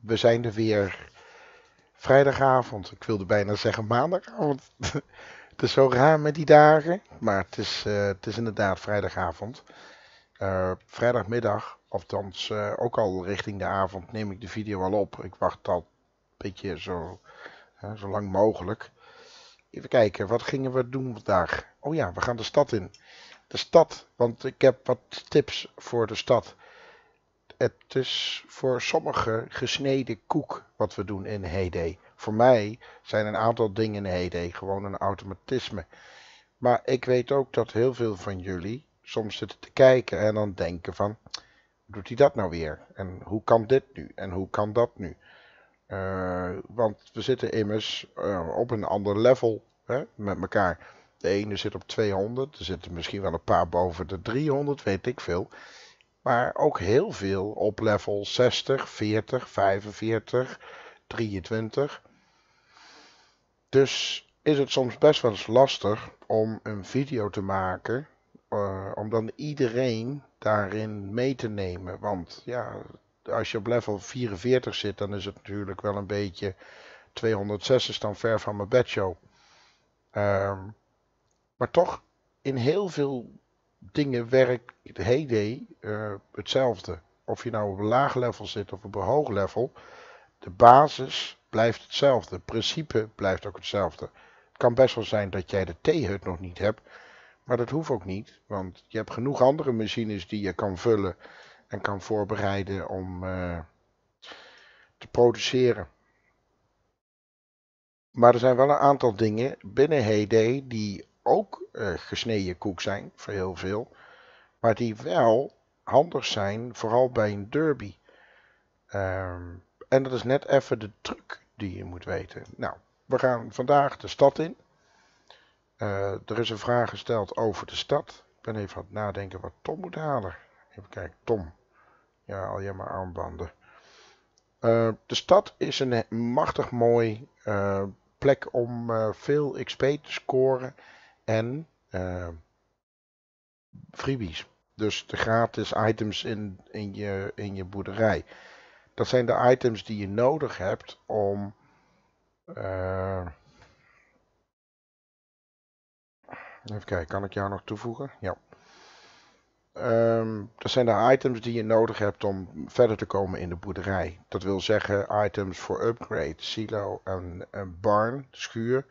we zijn er weer vrijdagavond. Ik wilde bijna zeggen maandagavond. het is zo raar met die dagen. Maar het is, eh, het is inderdaad vrijdagavond. Eh, vrijdagmiddag, althans uh, eh, ook al richting de avond, neem ik de video al op. Ik wacht al een beetje zo, zo lang mogelijk. Even kijken, wat gingen we doen vandaag? Oh ja, we gaan de stad in. De stad, want ik heb wat tips voor de stad het is voor sommigen gesneden koek wat we doen in HD. Voor mij zijn een aantal dingen in HD gewoon een automatisme. Maar ik weet ook dat heel veel van jullie soms zitten te kijken en dan denken van... Doet hij dat nou weer? En hoe kan dit nu? En hoe kan dat nu? Eh, want we zitten immers eh, op een ander level hè, met elkaar. De ene zit op 200, er zitten misschien wel een paar boven de 300, weet ik veel. Maar ook heel veel op level 60, 40, 45, 23. Dus is het soms best wel eens lastig om een video te maken. Eh, om dan iedereen daarin mee te nemen. Want ja, als je op level 44 zit, dan is het natuurlijk wel een beetje 206 is dan ver van mijn bedshow. Um, maar toch, in heel veel dingen werk Heyday uh, eh, hetzelfde. Of je nou op een laag level zit of op een hoog level. De basis blijft hetzelfde. Het principe blijft ook hetzelfde. Het kan best wel zijn dat jij de T-hut nog niet hebt. Maar dat hoeft ook niet. Want je hebt genoeg andere machines die je kan vullen. En kan voorbereiden om eh, te produceren. Maar er zijn wel een aantal dingen binnen HD die ook eh, gesneden koek zijn, voor heel veel. Maar die wel handig zijn, vooral bij een derby. Ehm, en dat is net even de truc die je moet weten. Nou, we gaan vandaag de stad in. Eh, er is een vraag gesteld over de stad. Ik ben even aan het nadenken wat Tom moet halen. Even kijken, Tom. Ja, al jij maar armbanden. Eh, de stad is een machtig mooi plek om veel XP te scoren en uh, freebies. Dus de gratis items in, in, je, in je boerderij. Dat zijn de items die je nodig hebt om. Eh, even kijken, kan ik jou nog toevoegen? Ja. Ehm, dat zijn de items die je nodig hebt om verder te komen in de boerderij. Dat wil zeggen items voor upgrade, silo en, en barn, schuur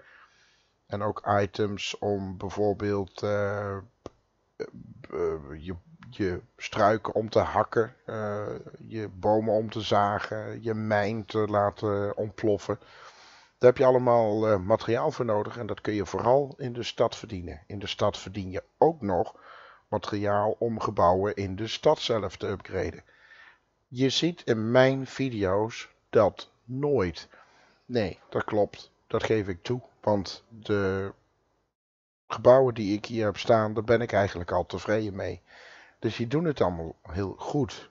en ook items om bijvoorbeeld eh, eh, je, je, struiken om te hakken, eh, je bomen om te zagen, je mijn te laten ontploffen. Daar heb je allemaal materiaal voor nodig en dat kun je vooral in de stad verdienen. In de stad verdien je ook nog materiaal om gebouwen in de stad zelf te upgraden. Je ziet in mijn video's dat nooit. Nee, dat klopt. Dat geef ik toe. Want de gebouwen die ik hier heb staan, daar ben ik eigenlijk al tevreden mee. Dus die doen het allemaal heel goed.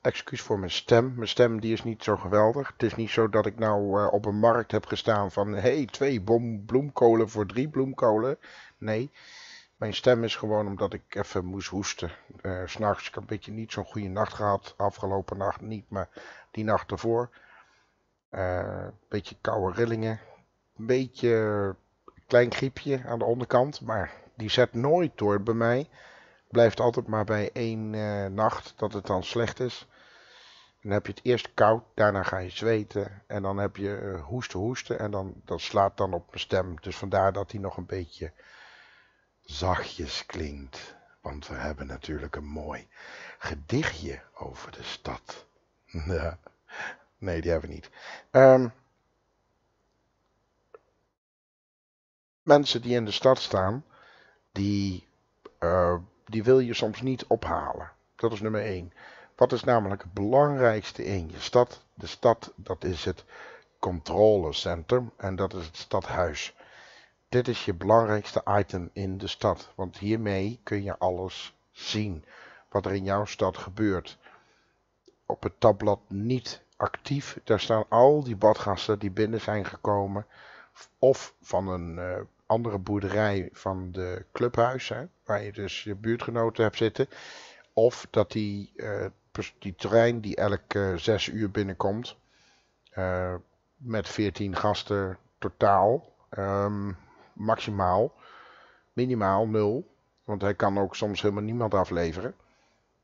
Excuus voor mijn stem. Mijn stem die is niet zo geweldig. Het is niet zo dat ik nou eh, op een markt heb gestaan van... hé, hey, twee bom, bloemkolen voor drie bloemkolen. Nee, mijn stem is gewoon omdat ik even moest hoesten. Uh, S'nachts, ik heb een beetje niet zo'n goede nacht gehad. Afgelopen nacht niet, maar die nacht ervoor een eh, beetje koude rillingen. Een beetje klein griepje aan de onderkant. Maar die zet nooit door bij mij. Blijft altijd maar bij één eh, nacht dat het dan slecht is. Dan heb je het eerst koud, daarna ga je zweten. En dan heb je eh, hoesten, hoesten. En dan, dat slaat dan op mijn stem. Dus vandaar dat hij nog een beetje zachtjes klinkt. Want we hebben natuurlijk een mooi gedichtje over de stad. Ja. Nee, die hebben we niet. Ehm, mensen die in de stad staan, die, eh, die wil je soms niet ophalen. Dat is nummer één. Wat is namelijk het belangrijkste in je stad? De stad, dat is het controlecentrum en dat is het stadhuis. Dit is je belangrijkste item in de stad, want hiermee kun je alles zien wat er in jouw stad gebeurt. Op het tabblad niet actief. Daar staan al die badgasten die binnen zijn gekomen. Of van een eh, andere boerderij van de clubhuis. waar je dus je buurtgenoten hebt zitten. Of dat die, uh, die trein die elke eh, zes uur binnenkomt. met 14 gasten totaal. Ehm, maximaal. Minimaal nul. Want hij kan ook soms helemaal niemand afleveren.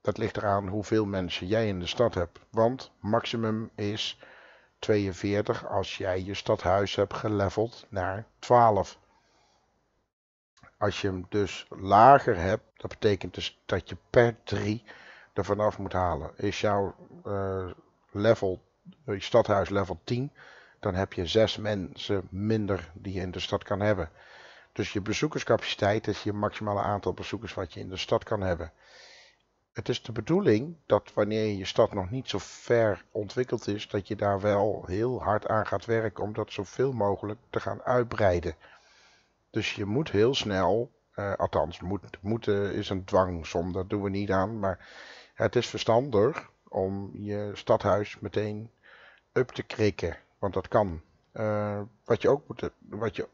Dat ligt eraan hoeveel mensen jij in de stad hebt. Want maximum is 42 als jij je stadhuis hebt geleveld naar 12. Als je hem dus lager hebt, dat betekent dus dat je per 3 er vanaf moet halen. Is jouw eh, level, eh, je stadhuis level 10, dan heb je 6 mensen minder die je in de stad kan hebben. Dus je bezoekerscapaciteit is je maximale aantal bezoekers wat je in de stad kan hebben het is de bedoeling dat wanneer je stad nog niet zo ver ontwikkeld is, dat je daar wel heel hard aan gaat werken om dat zoveel mogelijk te gaan uitbreiden. Dus je moet heel snel, eh, althans, moet, moeten is een dwangsom, dat doen we niet aan, maar het is verstandig om je stadhuis meteen up te krikken, want dat kan. Eh, wat, je ook moet, wat je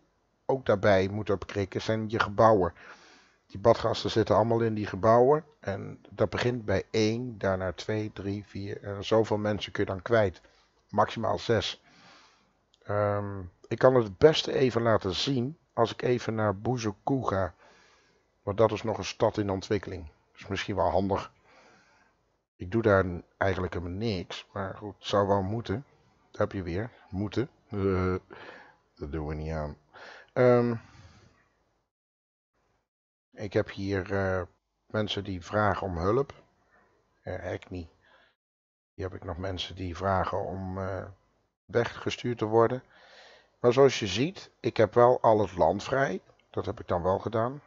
ook daarbij moet opkrikken zijn je gebouwen. Die badgasten zitten allemaal in die gebouwen. En dat begint bij één, daarna twee, drie, vier. En zoveel mensen kun je dan kwijt. Maximaal zes. Ehm, ik kan het het beste even laten zien als ik even naar Buzuku ga. Want dat is nog een stad in ontwikkeling. Dat is misschien wel handig. Ik doe daar eigenlijk helemaal niks. Maar goed, het zou wel moeten. Dat heb je weer. Moeten. Eh, dat doen we niet aan. Ehm, ik heb hier eh, mensen die vragen om hulp. Uh, eh, niet. Hier heb ik nog mensen die vragen om eh, weggestuurd te worden. Maar zoals je ziet, ik heb wel al het land vrij. Dat heb ik dan wel gedaan.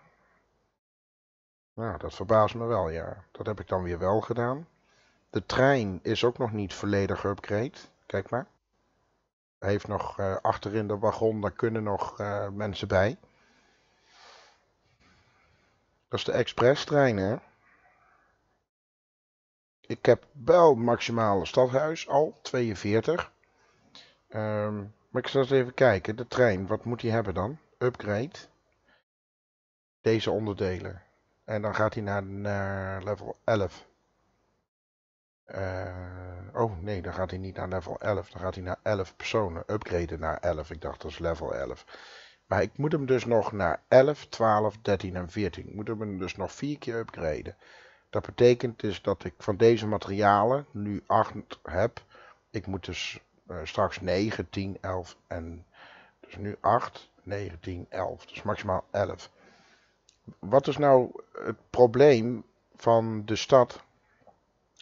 Nou, dat verbaast me wel, ja. Dat heb ik dan weer wel gedaan. De trein is ook nog niet volledig upgrade. Kijk maar. Hij heeft nog uh, achterin de wagon, daar kunnen nog mensen bij. Dat is de trein, hè? Ik heb wel maximale stadhuis al, 42. Ehm, maar ik zal eens even kijken. De trein, wat moet hij hebben dan? Upgrade. Deze onderdelen. En dan gaat hij naar, naar level 11. Eh, oh nee, dan gaat hij niet naar level 11. Dan gaat hij naar 11 personen. Upgraden naar 11. Ik dacht dat is level 11. Maar ik moet hem dus nog naar 11, 12, 13 en 14. Ik moet hem dus nog vier keer upgraden. Dat betekent dus dat ik van deze materialen nu 8 heb. Ik moet dus eh, straks 9, 10, 11 en dus nu 8, 9, 10, 11. Dus maximaal 11. Wat is nou het probleem van de stad?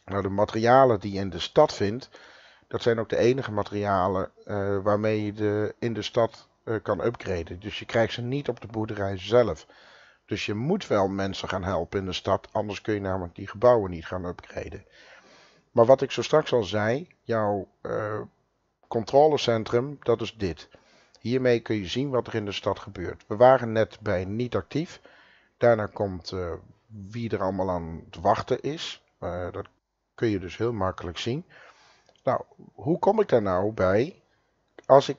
Nou, de materialen die je in de stad vindt, dat zijn ook de enige materialen uh, waarmee je de, in de stad eh, kan upgraden. Dus je krijgt ze niet op de boerderij zelf. Dus je moet wel mensen gaan helpen in de stad, anders kun je namelijk die gebouwen niet gaan upgraden. Maar wat ik zo straks al zei, jouw eh, controlecentrum, dat is dit. Hiermee kun je zien wat er in de stad gebeurt. We waren net bij niet actief. Daarna komt eh, wie er allemaal aan het wachten is. dat kun je dus heel makkelijk zien. Nou, hoe kom ik daar nou bij? Als ik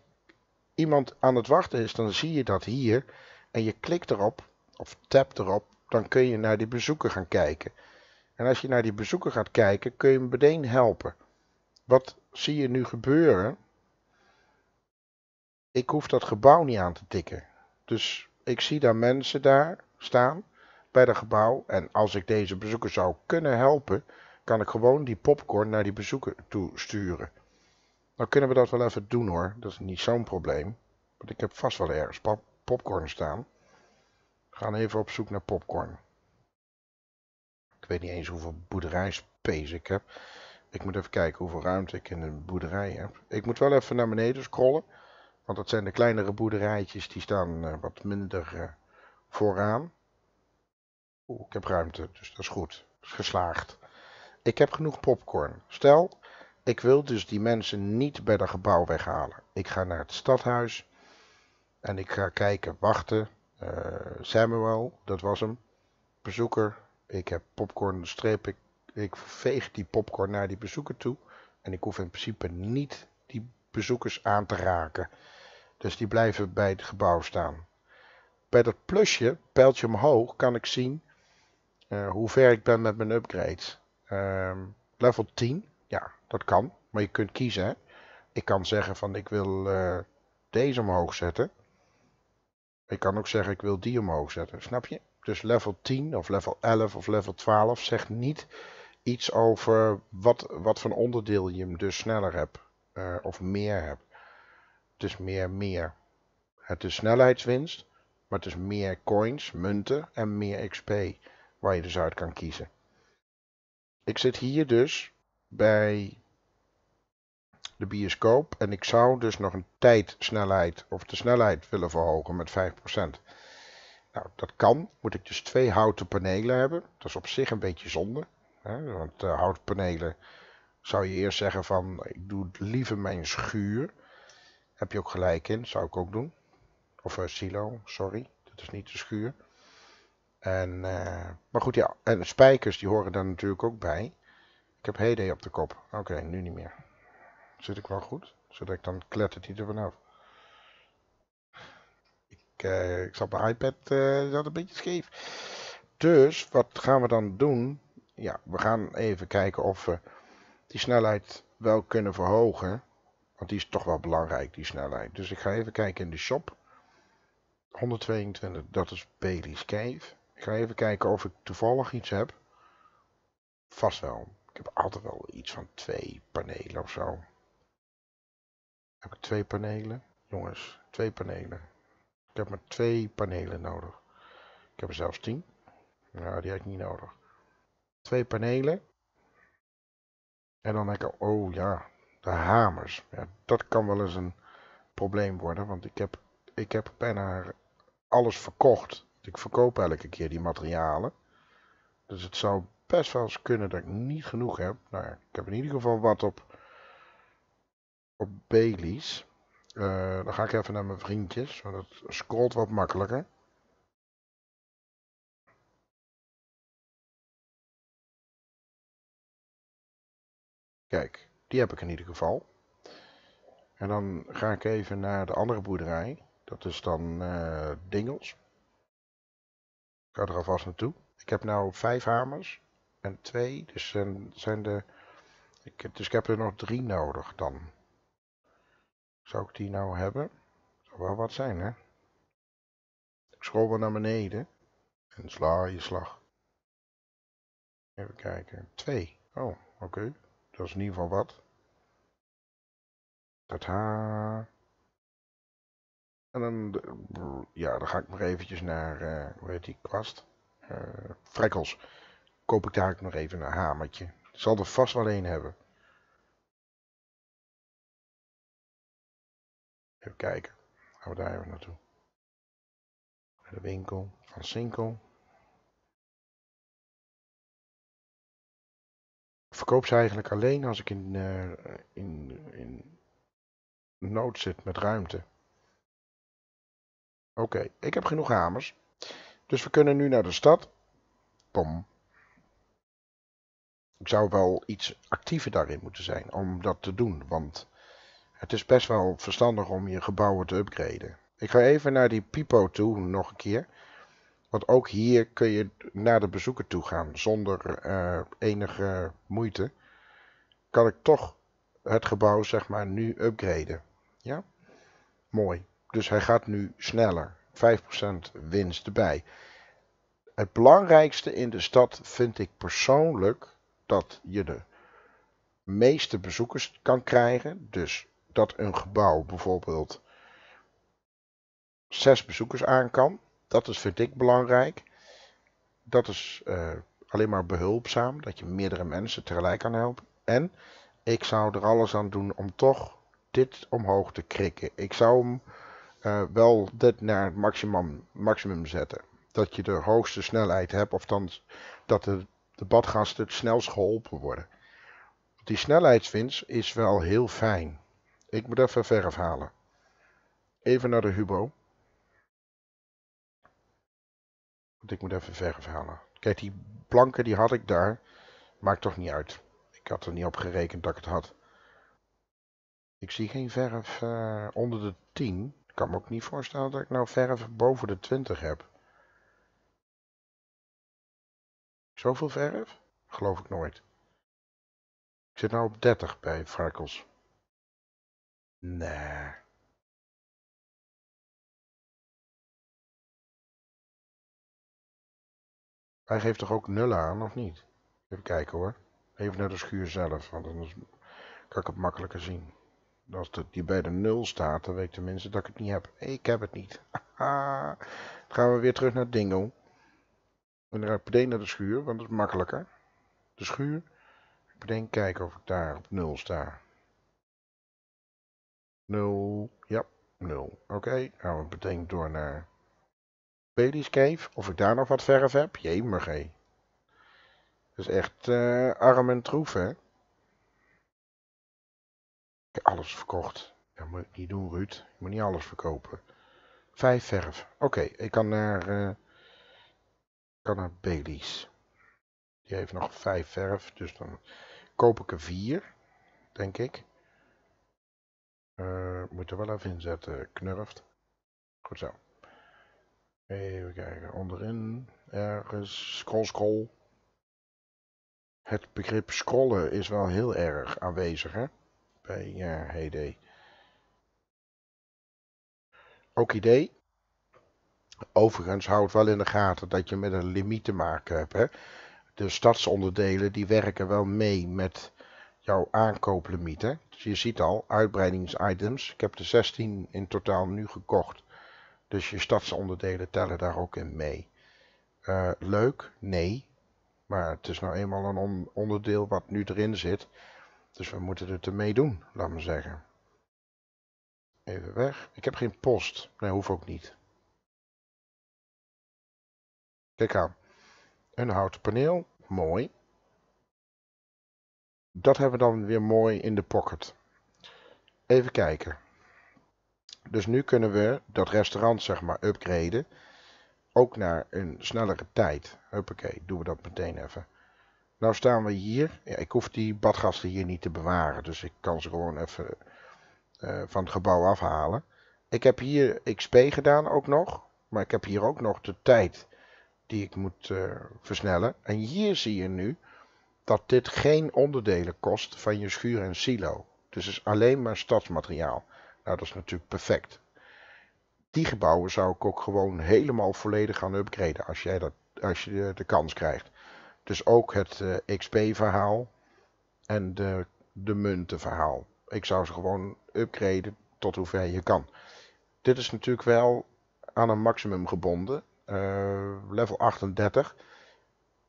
iemand aan het wachten is, dan zie je dat hier. En je klikt erop, of tapt erop, dan kun je naar die bezoeker gaan kijken. En als je naar die bezoeker gaat kijken, kun je hem meteen helpen. Wat zie je nu gebeuren? Ik hoef dat gebouw niet aan te tikken. Dus ik zie daar mensen daar staan bij dat gebouw. En als ik deze bezoeker zou kunnen helpen, kan ik gewoon die popcorn naar die bezoeker toe sturen. Nou kunnen we dat wel even doen hoor. Dat is niet zo'n probleem. Want ik heb vast wel ergens popcorn staan. We gaan even op zoek naar popcorn. Ik weet niet eens hoeveel boerderijspace ik heb. Ik moet even kijken hoeveel ruimte ik in een boerderij heb. Ik moet wel even naar beneden scrollen. Want dat zijn de kleinere boerderijtjes. Die staan eh, wat minder eh, vooraan. Oeh, ik heb ruimte. Dus dat is goed. Dat is geslaagd. Ik heb genoeg popcorn. Stel, ik wil dus die mensen niet bij dat gebouw weghalen. Ik ga naar het stadhuis en ik ga kijken, wachten. Eh, Samuel, dat was hem. Bezoeker. Ik heb popcorn streep. Ik, ik veeg die popcorn naar die bezoeker toe. En ik hoef in principe niet die bezoekers aan te raken. Dus die blijven bij het gebouw staan. Bij dat plusje, pijltje omhoog, kan ik zien eh, hoe ver ik ben met mijn upgrades. Ehm, level 10, ja, dat kan, maar je kunt kiezen. Ik kan zeggen van ik wil eh, deze omhoog zetten. Ik kan ook zeggen ik wil die omhoog zetten, snap je? Dus level 10 of level 11 of level 12 zegt niet iets over wat, wat voor onderdeel je hem dus sneller hebt. Eh, of meer hebt. Het is meer meer. Het is snelheidswinst, maar het is meer coins, munten en meer XP waar je dus uit kan kiezen. Ik zit hier dus bij de bioscoop. En ik zou dus nog een tijdsnelheid of de snelheid willen verhogen met 5%. Nou, dat kan. Moet ik dus twee houten panelen hebben. Dat is op zich een beetje zonde. Hè? Want eh, houten panelen zou je eerst zeggen van ik doe liever mijn schuur. Heb je ook gelijk in, zou ik ook doen. Of eh, silo, sorry. Dat is niet de schuur. En, eh, maar goed, ja, en spijkers die horen daar natuurlijk ook bij. Ik heb Heyday op de kop. Oké, nu niet meer. Zit ik wel goed? Zodat ik dan klettert hij er vanaf. Ik, eh, ik zat mijn iPad dat eh, een beetje scheef. Dus wat gaan we dan doen? Ja, we gaan even kijken of we die snelheid wel kunnen verhogen. Want die is toch wel belangrijk, die snelheid. Dus ik ga even kijken in de shop. 122, dat is Bailey's Cave. Ik ga even kijken of ik toevallig iets heb. Vast wel. Ik heb altijd wel iets van twee panelen of zo. Heb ik twee panelen? Jongens, twee panelen. Ik heb maar twee panelen nodig. Ik heb er zelfs tien. Nou, die heb ik niet nodig. Twee panelen. En dan heb ik, oh ja, de hamers. Ja, dat kan wel eens een probleem worden, want ik heb, ik heb bijna alles verkocht. Ik verkoop elke keer die materialen. Dus het zou best wel eens kunnen dat ik niet genoeg heb. Nou ja, ik heb in ieder geval wat op, op Baileys. Eh, dan ga ik even naar mijn vriendjes, want dat scrolt wat makkelijker. Kijk, die heb ik in ieder geval. En dan ga ik even naar de andere boerderij. Dat is dan eh, Dingels. Ik ga er alvast naartoe. Ik heb nu vijf hamers en 2. Dus zijn de. Ik, dus ik heb er nog 3 nodig dan. Zou ik die nou hebben? Zou wel wat zijn, hè? Ik scroll wel naar beneden. En sla je slag. Even kijken. 2. Oh, oké. Dat is in ieder geval wat. Tada. En dan, ja, dan ga ik maar eventjes naar, eh, hoe heet die kwast? Uh, koop ik daar nog even een hamertje. Zal er vast wel één hebben. Even kijken. Gaan we daar even naartoe. Naar de winkel van Sinkel. Ik verkoop ze eigenlijk alleen als ik in, eh, in, in nood zit met ruimte. Oké, ik heb genoeg hamers. Dus we kunnen nu naar de stad. Pom, ik zou wel iets actiever daarin moeten zijn om dat te doen. Want het is best wel verstandig om je gebouwen te upgraden. Ik ga even naar die Pipo toe nog een keer. Want ook hier kun je naar de bezoeker toe gaan zonder eh, enige moeite. Kan ik toch het gebouw zeg maar nu upgraden. Ja? Mooi. Dus hij gaat nu sneller. 5% winst erbij. Het belangrijkste in de stad vind ik persoonlijk dat je de meeste bezoekers kan krijgen. Dus dat een gebouw bijvoorbeeld zes bezoekers aan kan. Dat is vind ik belangrijk. Dat is eh, alleen maar behulpzaam, dat je meerdere mensen tegelijk kan helpen. En ik zou er alles aan doen om toch dit omhoog te krikken. Ik zou hem eh, wel dit naar het maximum, maximum zetten. Dat je de hoogste snelheid hebt, of dan dat de de badgasten het snelst geholpen worden. Die snelheidswinst is wel heel fijn. Ik moet even verf halen. Even naar de Hubo. Want ik moet even verf halen. Kijk, die planken die had ik daar. Maakt toch niet uit. Ik had er niet op gerekend dat ik het had. Ik zie geen verf eh, onder de 10. Ik kan me ook niet voorstellen dat ik nou verf boven de 20 heb. Zoveel verf? Geloof ik nooit. Ik zit nou op 30 bij Varkels. Nee. Hij geeft toch ook nullen aan, of niet? Even kijken hoor. Even naar de schuur zelf, want anders kan ik het makkelijker zien. Als die bij de nul staat, dan weet ik mensen dat ik het niet heb. Ik heb het niet. Dan gaan we weer terug naar Dingo. Ik dan ga ik meteen naar de schuur, want dat is makkelijker. De schuur. Ik meteen kijken of ik daar op 0 sta. 0. Ja, 0. Oké, Nou, gaan we meteen door naar Bailey's Cave. Of ik daar nog wat verf heb? Jemmergee. Dat is echt eh, arm en troef, hè? Ik heb alles verkocht. Dat moet ik niet doen, Ruud. Ik moet niet alles verkopen. Vijf verf. Oké, ik kan naar... Eh, die heeft nog vijf verf, dus dan koop ik er vier, denk ik. Uh, moet er wel even inzetten, knurft. Goed zo. Even kijken, onderin, ergens, scroll, scroll. Het begrip scrollen is wel heel erg aanwezig, hè? Bij HD. Ook idee. Overigens houd wel in de gaten dat je met een limiet te maken hebt. Hè? De stadsonderdelen die werken wel mee met jouw aankooplimiet. Hè? Dus je ziet al, uitbreidingsitems. Ik heb er 16 in totaal nu gekocht. Dus je stadsonderdelen tellen daar ook in mee. Eh, leuk? Nee. Maar het is nou eenmaal een onderdeel wat nu erin zit. Dus we moeten het ermee doen, laat maar zeggen. Even weg. Ik heb geen post. Nee, hoeft ook niet. Kijk aan. Een houten paneel. Mooi. Dat hebben we dan weer mooi in de pocket. Even kijken. Dus nu kunnen we dat restaurant zeg maar upgraden. Ook naar een snellere tijd. Huppakee, doen we dat meteen even. Nou staan we hier. Ja, ik hoef die badgasten hier niet te bewaren. Dus ik kan ze gewoon even eh, van het gebouw afhalen. Ik heb hier XP gedaan ook nog. Maar ik heb hier ook nog de tijd die ik moet eh, versnellen. En hier zie je nu dat dit geen onderdelen kost van je schuur en silo. Dus het is alleen maar stadsmateriaal. Nou, dat is natuurlijk perfect. Die gebouwen zou ik ook gewoon helemaal volledig gaan upgraden als, jij dat, als je de, kans krijgt. Dus ook het eh, XP-verhaal en de, de muntenverhaal. Ik zou ze gewoon upgraden tot hoever je kan. Dit is natuurlijk wel aan een maximum gebonden. Eh, level 38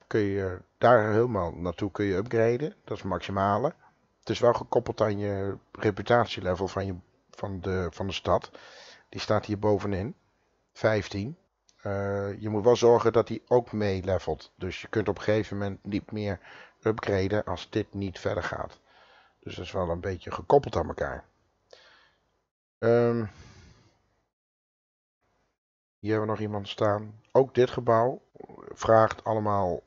kun je daar helemaal naartoe kun je upgraden. Dat is het maximale. Het is wel gekoppeld aan je reputatielevel van, je, van, de, van de stad. Die staat hier bovenin. 15. Eh, je moet wel zorgen dat die ook mee levelt. Dus je kunt op een gegeven moment niet meer upgraden als dit niet verder gaat. Dus dat is wel een beetje gekoppeld aan elkaar. Um, hier hebben we nog iemand staan. Ook dit gebouw vraagt allemaal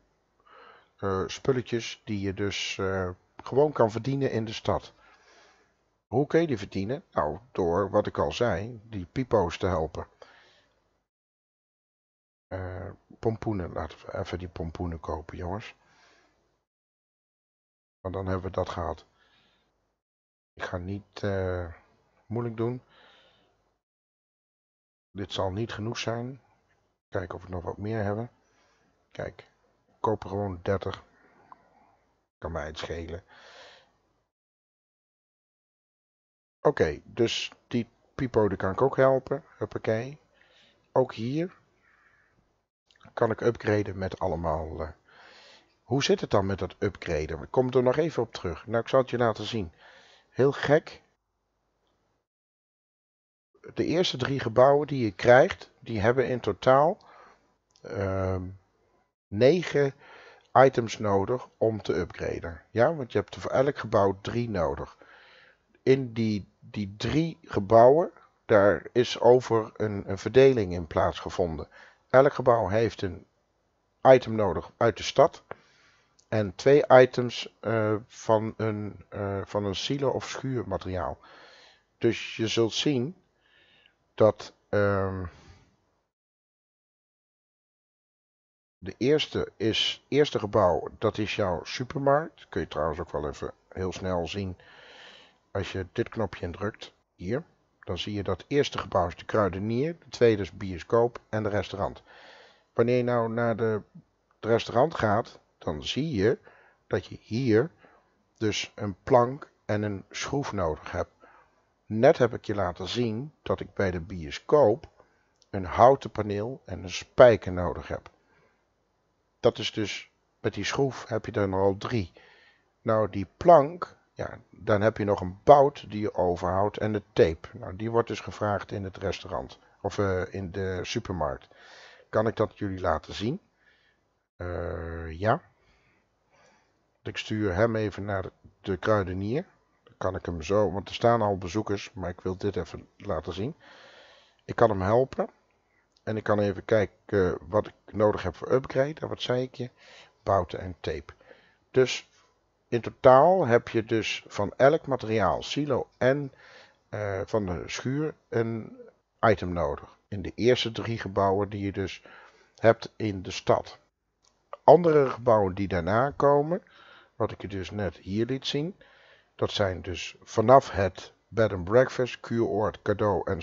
eh, spulletjes die je dus eh, gewoon kan verdienen in de stad. Hoe kun je die verdienen? Nou, door wat ik al zei, die pipo's te helpen. Eh, pompoenen, laten we even die pompoenen kopen, jongens. Want dan hebben we dat gehad. Ik ga niet moeilijk doen. Dit zal niet genoeg zijn. Kijken of we nog wat meer hebben. Kijk, koop er gewoon 30. Kan mij het schelen. Oké, dus die Pipo kan ik ook helpen. Huppakee. Ook hier kan ik upgraden met allemaal... Eh, hoe zit het dan met dat upgraden? Ik kom er nog even op terug. Nou, ik zal het je laten zien. Heel gek de eerste drie gebouwen die je krijgt, die hebben in totaal ehm, negen items nodig om te upgraden. Ja, want je hebt voor elk gebouw drie nodig. In die, die drie gebouwen, daar is over een, een verdeling in plaatsgevonden. Elk gebouw heeft een item nodig uit de stad. En twee items eh, van, een, uh, van een silo of schuurmateriaal. Dus je zult zien dat ehm, de eerste, is, eerste gebouw, dat is jouw supermarkt. Kun je trouwens ook wel even heel snel zien als je dit knopje indrukt. Hier, dan zie je dat het eerste gebouw is de kruidenier, de tweede is bioscoop en de restaurant. Wanneer je nou naar de, het restaurant gaat, dan zie je dat je hier dus een plank en een schroef nodig hebt. Net heb ik je laten zien dat ik bij de bioscoop een houten paneel en een spijker nodig heb. Dat is dus, met die schroef heb je er al drie. Nou, die plank, ja, dan heb je nog een bout die je overhoudt en de tape. Nou, die wordt dus gevraagd in het restaurant of eh, in de supermarkt. Kan ik dat jullie laten zien? Eh, ja. Ik stuur hem even naar de kruidenier kan ik hem zo, want er staan al bezoekers, maar ik wil dit even laten zien. Ik kan hem helpen. En ik kan even kijken wat ik nodig heb voor upgrade. En wat zei ik je? Bouten en tape. Dus in totaal heb je dus van elk materiaal, silo en eh, van de schuur een item nodig. In de eerste drie gebouwen die je dus hebt in de stad. Andere gebouwen die daarna komen, wat ik je dus net hier liet zien, dat zijn dus vanaf het bed and breakfast, kuuroord, cadeau en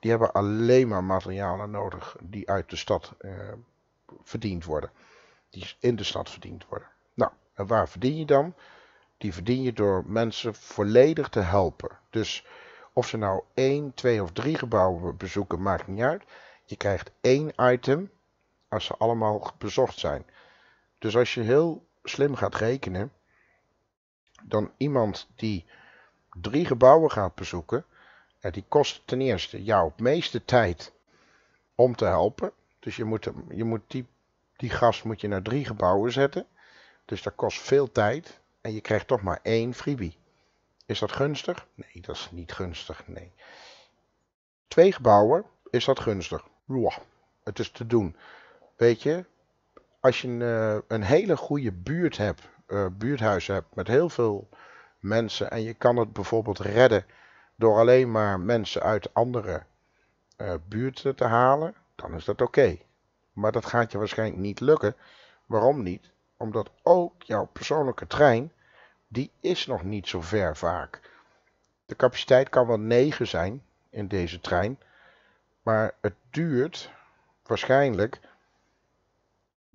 die hebben alleen maar materialen nodig die uit de stad eh, verdiend worden. Die in de stad verdiend worden. Nou, en waar verdien je dan? Die verdien je door mensen volledig te helpen. Dus of ze nou één, twee of drie gebouwen bezoeken, maakt niet uit. Je krijgt één item als ze allemaal bezocht zijn. Dus als je heel slim gaat rekenen, dan iemand die drie gebouwen gaat bezoeken. En die kost ten eerste jou het meeste tijd om te helpen. Dus je moet, je moet die, die gast moet je naar drie gebouwen zetten. Dus dat kost veel tijd. En je krijgt toch maar één freebie. Is dat gunstig? Nee, dat is niet gunstig. Nee. Twee gebouwen is dat gunstig. Wow, het is te doen. Weet je, als je een, eh, een hele goede buurt hebt uh, buurthuis hebt met heel veel mensen en je kan het bijvoorbeeld redden door alleen maar mensen uit andere eh, buurten te halen, dan is dat oké. Maar dat gaat je waarschijnlijk niet lukken. Waarom niet? Omdat ook jouw persoonlijke trein, die is nog niet zo ver vaak. De capaciteit kan wel 9 zijn in deze trein, maar het duurt waarschijnlijk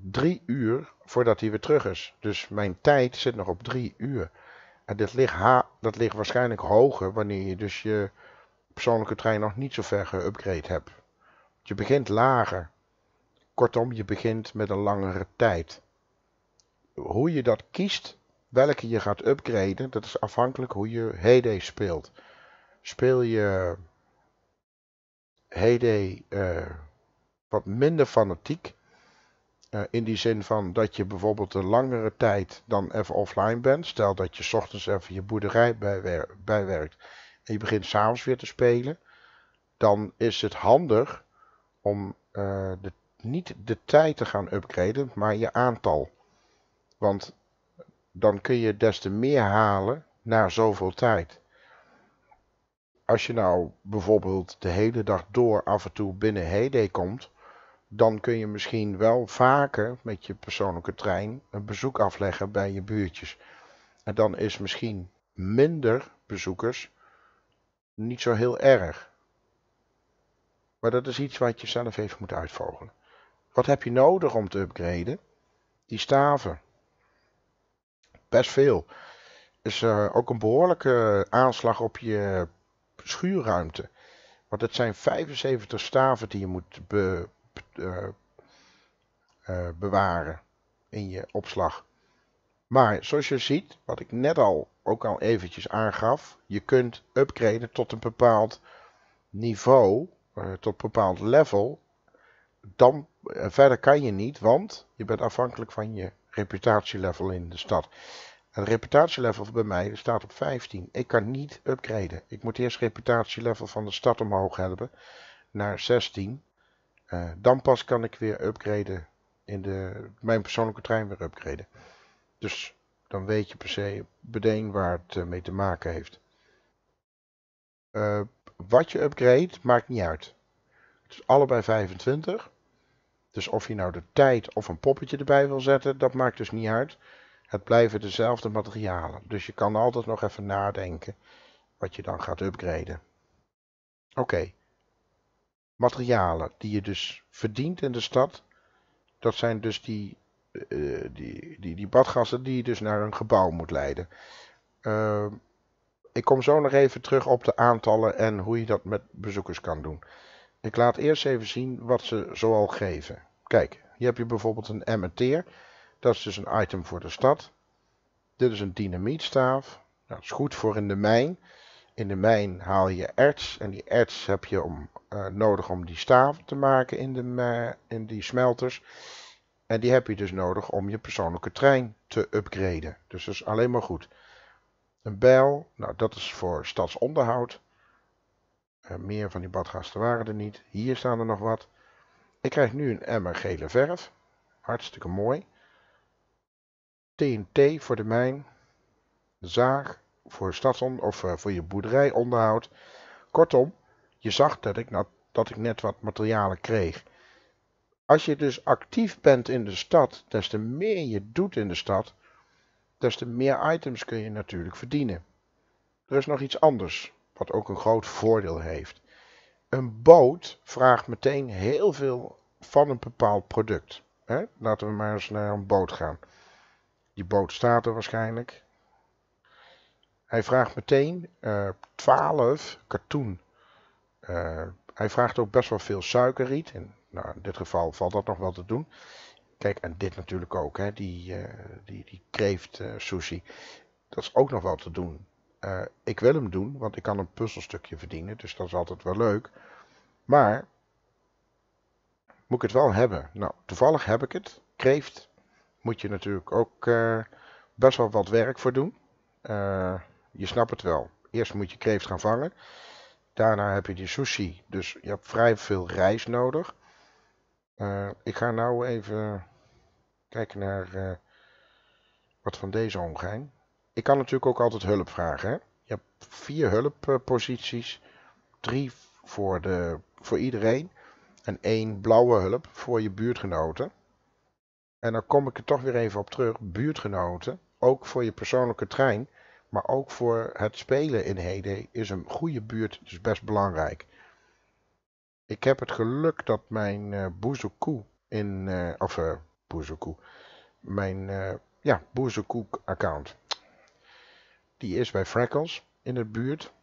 drie uur voordat hij weer terug is. Dus mijn tijd zit nog op drie uur. En dit ligt, ha dat ligt waarschijnlijk hoger wanneer je dus je persoonlijke trein nog niet zo ver geüpgrade hebt. Je begint lager. Kortom, je begint met een langere tijd. Hoe je dat kiest, welke je gaat upgraden, dat is afhankelijk hoe je Heyday speelt. Speel je Heyday eh, wat minder fanatiek, eh, in die zin van dat je bijvoorbeeld een langere tijd dan even offline bent. Stel dat je ochtends even je boerderij bijwerkt en je begint s'avonds weer te spelen. Dan is het handig om eh, de, niet de tijd te gaan upgraden, maar je aantal. Want dan kun je des te meer halen na zoveel tijd. Als je nou bijvoorbeeld de hele dag door af en toe binnen Hede komt dan kun je misschien wel vaker met je persoonlijke trein een bezoek afleggen bij je buurtjes. En dan is misschien minder bezoekers niet zo heel erg. Maar dat is iets wat je zelf even moet uitvogelen. Wat heb je nodig om te upgraden? Die staven. Best veel. Is uh, ook een behoorlijke eh, aanslag op je schuurruimte. Want het zijn 75 staven die je moet be eh, eh, bewaren in je opslag. Maar zoals je ziet, wat ik net al ook al eventjes aangaf, je kunt upgraden tot een bepaald niveau, eh, tot een bepaald level. Dan verder kan je niet, want je bent afhankelijk van je reputatielevel in de stad. Het reputatielevel bij mij staat op 15. Ik kan niet upgraden. Ik moet eerst reputatielevel van de stad omhoog hebben naar 16. Eh, dan pas kan ik weer upgraden. In de, mijn persoonlijke trein weer upgraden. Dus dan weet je per se meteen waar het eh, mee te maken heeft. Eh, wat je upgrade maakt niet uit. Het is allebei 25. Dus of je nou de tijd of een poppetje erbij wil zetten, dat maakt dus niet uit. Het blijven dezelfde materialen. Dus je kan altijd nog even nadenken wat je dan gaat upgraden. Oké materialen die je dus verdient in de stad. Dat zijn dus die, eh, die, die, die badgassen die je dus naar een gebouw moet leiden. Ehm, ik kom zo nog even terug op de aantallen en hoe je dat met bezoekers kan doen. Ik laat eerst even zien wat ze zoal geven. Kijk, hier heb je bijvoorbeeld een teer. Dat is dus een item voor de stad. Dit is een dynamietstaaf. Nou, dat is goed voor in de mijn. In de mijn haal je erts en die erts heb je om eh, nodig om die staven te maken in, de, in die smelters. En die heb je dus nodig om je persoonlijke trein te upgraden. Dus dat is alleen maar goed. Een bijl, nou dat is voor stadsonderhoud. Eh, meer van die badgasten waren er niet. Hier staan er nog wat. Ik krijg nu een emmer gele verf. Hartstikke mooi. TNT voor de mijn. Zaag voor, stadsonder of, eh, voor je boerderijonderhoud. Kortom, je zag dat ik, dat ik net wat materialen kreeg. Als je dus actief bent in de stad, des te meer je doet in de stad, des te meer items kun je natuurlijk verdienen. Er is nog iets anders, wat ook een groot voordeel heeft. Een boot vraagt meteen heel veel van een bepaald product. Laten we maar eens naar een boot gaan. Die boot staat er waarschijnlijk. Hij vraagt meteen uh, 12 katoen. Eh, hij vraagt ook best wel veel suikerriet. En, nou, in dit geval valt dat nog wel te doen. Kijk, en dit natuurlijk ook, hè, die, eh, die, die kreeft eh, sushi. Dat is ook nog wel te doen. ik wil hem doen, want ik kan een puzzelstukje verdienen. Dus dat is altijd wel leuk. Maar moet ik het wel hebben? Nou, toevallig heb ik het. Kreeft moet je natuurlijk ook best wel wat werk voor doen. je snapt het wel. Eerst moet je kreeft gaan vangen. Daarna heb je die sushi. Dus je hebt vrij veel rijst nodig. Eh, ik ga nou even kijken naar eh, wat van deze omgein. Ik kan natuurlijk ook altijd hulp vragen. Hè? Je hebt vier hulpposities. Drie voor, de, voor iedereen. En één blauwe hulp voor je buurtgenoten. En dan kom ik er toch weer even op terug. Buurtgenoten, ook voor je persoonlijke trein. Maar ook voor het spelen in Hede is een goede buurt dus best belangrijk. Ik heb het geluk dat mijn uh, eh, Boezoekoe in... Eh, of uh, Mijn uh, ja, account. Die is bij Freckles in de buurt.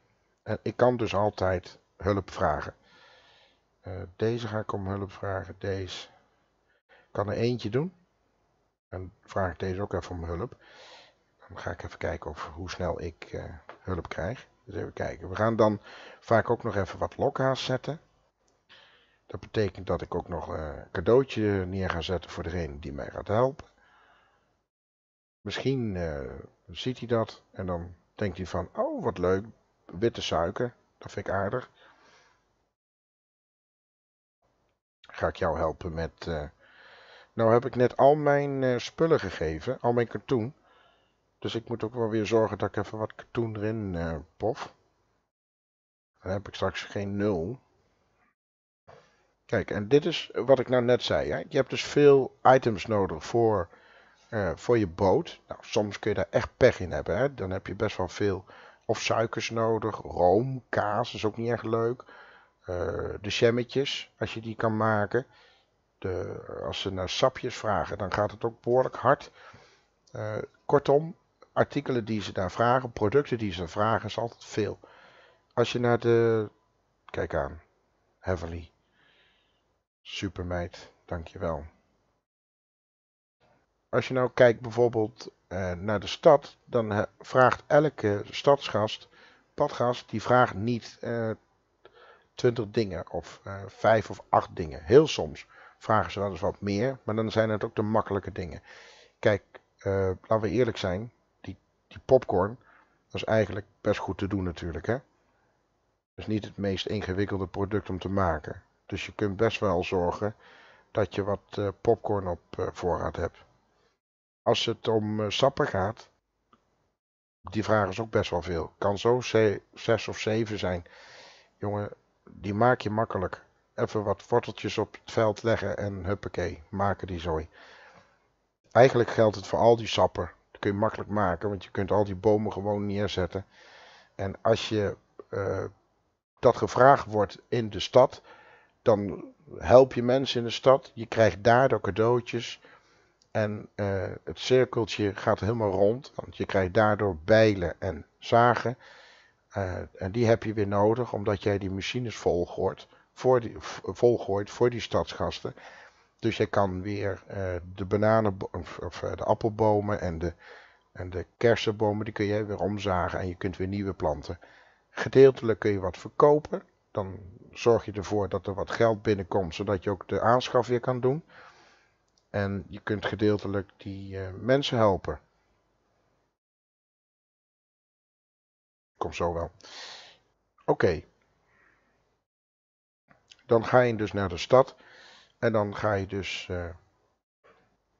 En ik kan dus altijd hulp vragen. deze ga ik om hulp vragen. Deze. Ik kan er eentje doen. En vraag ik deze ook even om hulp. Dan ga ik even kijken of, hoe snel ik eh, hulp krijg. Dus even kijken. We gaan dan vaak ook nog even wat lokhaas zetten. Dat betekent dat ik ook nog eh, een cadeautje neer ga zetten voor degene die mij gaat helpen. Misschien eh, ziet hij dat en dan denkt hij van, oh wat leuk, witte suiker, dat vind ik aardig. Ga ik jou helpen met... Uh... Nou heb ik net al mijn spullen gegeven, al mijn cartoon. Dus ik moet ook wel weer zorgen dat ik even wat katoen erin eh, pof. Dan heb ik straks geen nul. Kijk, en dit is wat ik nou net zei. Hè? Je hebt dus veel items nodig voor, eh, voor je boot. Nou, soms kun je daar echt pech in hebben. Hè? Dan heb je best wel veel of suikers nodig. Room, kaas is ook niet erg leuk. Eh, de jammetjes, als je die kan maken. De, als ze naar sapjes vragen, dan gaat het ook behoorlijk hard. kortom, artikelen die ze daar vragen, producten die ze vragen, is altijd veel. Als je naar de. Kijk aan. Heavenly. Supermeid, dankjewel. Als je nou kijkt bijvoorbeeld eh, naar de stad, dan eh, vraagt elke stadsgast, padgast, die vraagt niet eh, twintig 20 dingen of vijf 5 of 8 dingen. Heel soms vragen ze wel eens wat meer, maar dan zijn het ook de makkelijke dingen. Kijk, laten we eerlijk zijn, popcorn. Dat is eigenlijk best goed te doen natuurlijk. Hè? is niet het meest ingewikkelde product om te maken. Dus je kunt best wel zorgen dat je wat eh, popcorn op eh, voorraad hebt. Als het om eh, sappen gaat, die vragen is ook best wel veel. Kan zo 6 of 7 zijn. Jongen, die maak je makkelijk. Even wat worteltjes op het veld leggen en huppakee, maken die zooi. Eigenlijk geldt het voor al die sappen. Dat kun je makkelijk maken, want je kunt al die bomen gewoon neerzetten. En als je eh, dat gevraagd wordt in de stad, dan help je mensen in de stad. Je krijgt daardoor cadeautjes. En eh, het cirkeltje gaat helemaal rond, want je krijgt daardoor bijlen en zagen. Eh, en die heb je weer nodig, omdat jij die machines volgooit voor die, volgooit voor die stadsgasten. Dus je kan weer eh, de bananen of, of, eh, de appelbomen en de, en de kersenbomen, die kun je weer omzagen en je kunt weer nieuwe planten. Gedeeltelijk kun je wat verkopen. Dan zorg je ervoor dat er wat geld binnenkomt, zodat je ook de aanschaf weer kan doen. En je kunt gedeeltelijk die eh, mensen helpen. Kom zo wel. Oké. Dan ga je dus naar de stad. En dan ga je dus eh,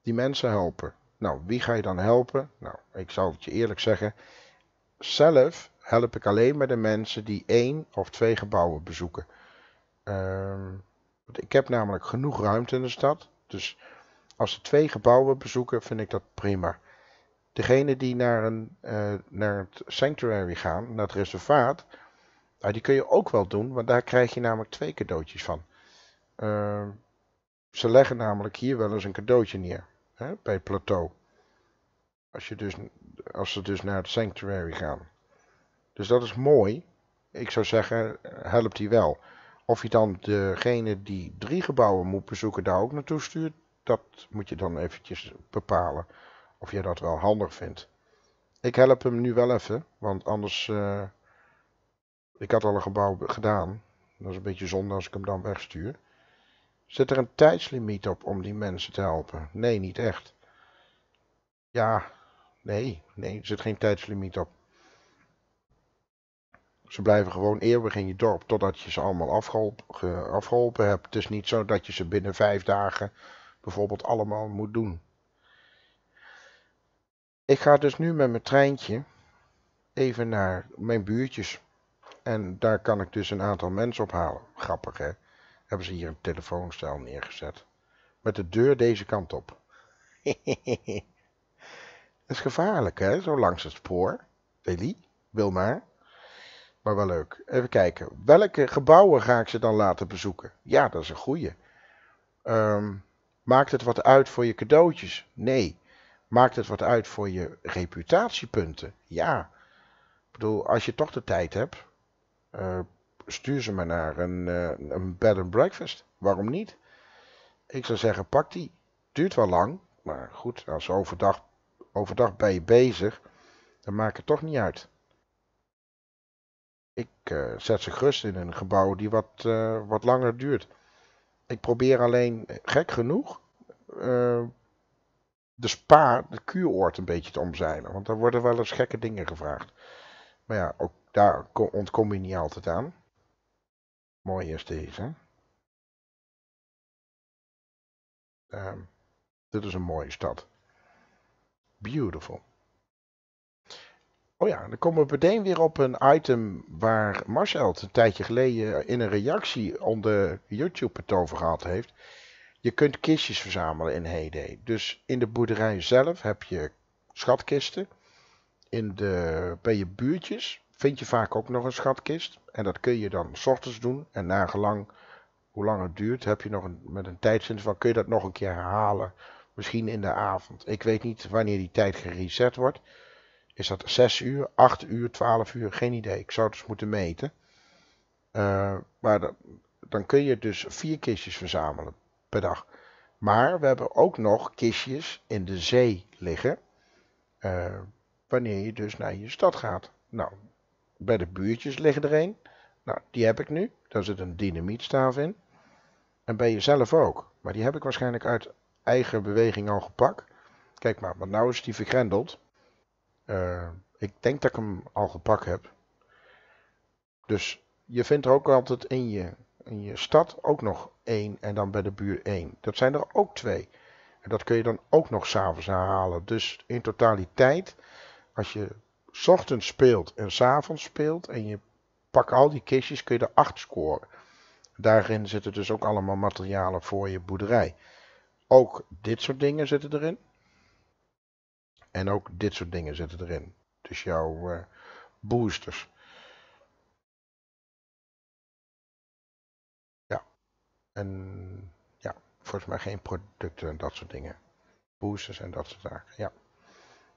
die mensen helpen. Nou, wie ga je dan helpen? Nou, ik zou het je eerlijk zeggen. Zelf help ik alleen maar de mensen die één of twee gebouwen bezoeken. Ehm, ik heb namelijk genoeg ruimte in de stad. Dus als ze twee gebouwen bezoeken, vind ik dat prima. Degene die naar, een, eh, naar het sanctuary gaan, naar het reservaat, nou, die kun je ook wel doen, want daar krijg je namelijk twee cadeautjes van. Uh, ze leggen namelijk hier wel eens een cadeautje neer, hè, bij Plateau. Als, je dus, als ze dus naar het sanctuary gaan. Dus dat is mooi. Ik zou zeggen, helpt die wel. Of je dan degene die drie gebouwen moet bezoeken daar ook naartoe stuurt, dat moet je dan eventjes bepalen. Of je dat wel handig vindt. Ik help hem nu wel even, want anders... Eh, ik had al een gebouw gedaan. Dat is een beetje zonde als ik hem dan wegstuur. Zit er een tijdslimiet op om die mensen te helpen? Nee, niet echt. Ja, nee, nee, er zit geen tijdslimiet op. Ze blijven gewoon eeuwig in je dorp totdat je ze allemaal afgeholpen, afgeholpen hebt. Het is niet zo dat je ze binnen vijf dagen bijvoorbeeld allemaal moet doen. Ik ga dus nu met mijn treintje even naar mijn buurtjes. En daar kan ik dus een aantal mensen ophalen. Grappig hè hebben ze hier een telefoonstijl neergezet. Met de deur deze kant op. Dat is gevaarlijk, hè? Zo langs het spoor. Elie, wil maar. Maar wel leuk. Even kijken. Welke gebouwen ga ik ze dan laten bezoeken? Ja, dat is een goeie. Ehm, maakt het wat uit voor je cadeautjes? Nee. Maakt het wat uit voor je reputatiepunten? Ja. Ik bedoel, als je toch de tijd hebt, uh, stuur ze maar naar een, eh, een bed and breakfast. Waarom niet? Ik zou zeggen, pak die. Duurt wel lang, maar goed, als overdag, overdag ben je bezig, dan maakt het toch niet uit. Ik eh, zet ze gerust in een gebouw die wat, eh, wat langer duurt. Ik probeer alleen, gek genoeg, de spa, de kuuroort een beetje te omzeilen. Want daar worden wel eens gekke dingen gevraagd. Maar ja, ook daar ontkom je niet altijd aan. Mooi is deze. Ehm, dit is een mooie stad. Beautiful. Oh ja, dan komen we meteen weer op een item waar Marcel het een tijdje geleden in een reactie onder YouTube het over gehad heeft. Je kunt kistjes verzamelen in Hede. Dus in de boerderij zelf heb je schatkisten. In de, bij je buurtjes vind je vaak ook nog een schatkist. En dat kun je dan s ochtends doen. En na gelang hoe lang het duurt, heb je nog een, met een tijdsinterval, van kun je dat nog een keer herhalen. Misschien in de avond. Ik weet niet wanneer die tijd gereset wordt. Is dat 6 uur, 8 uur, 12 uur? Geen idee. Ik zou het eens moeten meten. Eh, maar dan kun je dus vier kistjes verzamelen per dag. Maar we hebben ook nog kistjes in de zee liggen. Eh, wanneer je dus naar je stad gaat. Nou, bij de buurtjes liggen er een. Nou, die heb ik nu. Daar zit een dynamietstaaf in. En bij jezelf ook. Maar die heb ik waarschijnlijk uit eigen beweging al gepakt. Kijk maar, want nou is die vergrendeld. Eh, ik denk dat ik hem al gepakt heb. Dus je vindt er ook altijd in je, in je stad ook nog één en dan bij de buur één. Dat zijn er ook twee. En dat kun je dan ook nog s'avonds herhalen. Dus in totaliteit, als je s ochtends speelt en s avonds speelt en je pakt al die kistjes, kun je er acht scoren. Daarin zitten dus ook allemaal materialen voor je boerderij. Ook dit soort dingen zitten erin. En ook dit soort dingen zitten erin. Dus jouw eh, boosters. Ja. En ja, volgens mij geen producten en dat soort dingen. Boosters en dat soort zaken, ja.